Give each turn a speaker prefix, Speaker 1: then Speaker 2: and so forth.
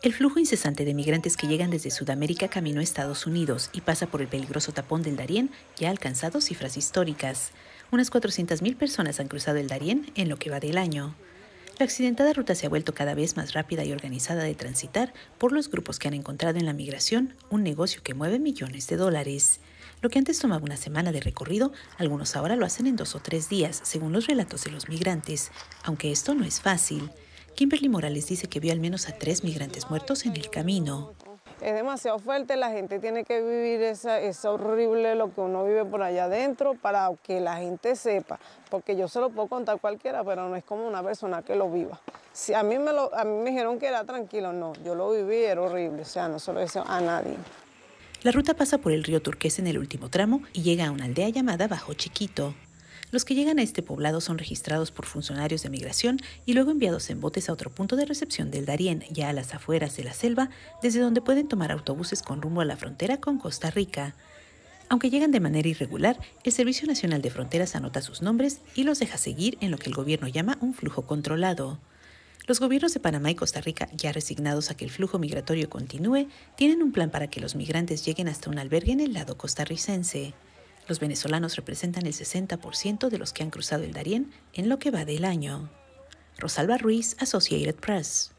Speaker 1: El flujo incesante de migrantes que llegan desde Sudamérica camino a Estados Unidos y pasa por el peligroso tapón del Darién ya ha alcanzado cifras históricas. Unas 400.000 personas han cruzado el Darién en lo que va del año. La accidentada ruta se ha vuelto cada vez más rápida y organizada de transitar por los grupos que han encontrado en la migración un negocio que mueve millones de dólares. Lo que antes tomaba una semana de recorrido, algunos ahora lo hacen en dos o tres días, según los relatos de los migrantes, aunque esto no es fácil. Kimberly Morales dice que vio al menos a tres migrantes muertos en el camino.
Speaker 2: Es demasiado fuerte, la gente tiene que vivir esa, es horrible lo que uno vive por allá adentro para que la gente sepa, porque yo se lo puedo contar cualquiera, pero no es como una persona que lo viva. Si a, mí me lo, dijeron que era tranquilo, no, yo lo viví, era horrible, o sea, no se lo decía a nadie.
Speaker 1: La ruta pasa por el río Turqués en el último tramo y llega a una aldea llamada Bajo Chiquito. Los que llegan a este poblado son registrados por funcionarios de migración y luego enviados en botes a otro punto de recepción del Darién, ya a las afueras de la selva, desde donde pueden tomar autobuses con rumbo a la frontera con Costa Rica. Aunque llegan de manera irregular, el Servicio Nacional de Fronteras anota sus nombres y los deja seguir en lo que el gobierno llama un flujo controlado. Los gobiernos de Panamá y Costa Rica, ya resignados a que el flujo migratorio continúe, tienen un plan para que los migrantes lleguen hasta un albergue en el lado costarricense. Los venezolanos representan el 60% de los que han cruzado el Darién en lo que va del año. Rosalba Ruiz, Associated Press.